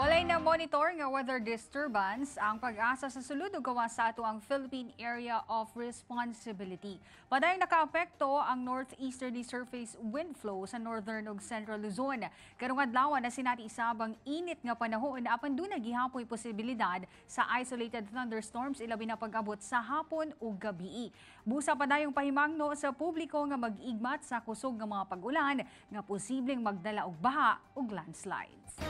Walay na monitor nga weather disturbance ang pag-asa sa sulod ug gawa sa ato ang Philippine Area of Responsibility. Padayong nakaapekto ang northeasterly surface wind flow sa northern ug central Luzon. Karong adlaw na sinati isabang init nga panahon apan dunay gihapoy posibilidad sa isolated thunderstorms ilabi na pag-abot sa hapon ug gabii. Busa padayong pahimangno sa publiko nga mag-igmat sa kusog nga mga pag-ulan nga posibleng magdala og baha ug landslides.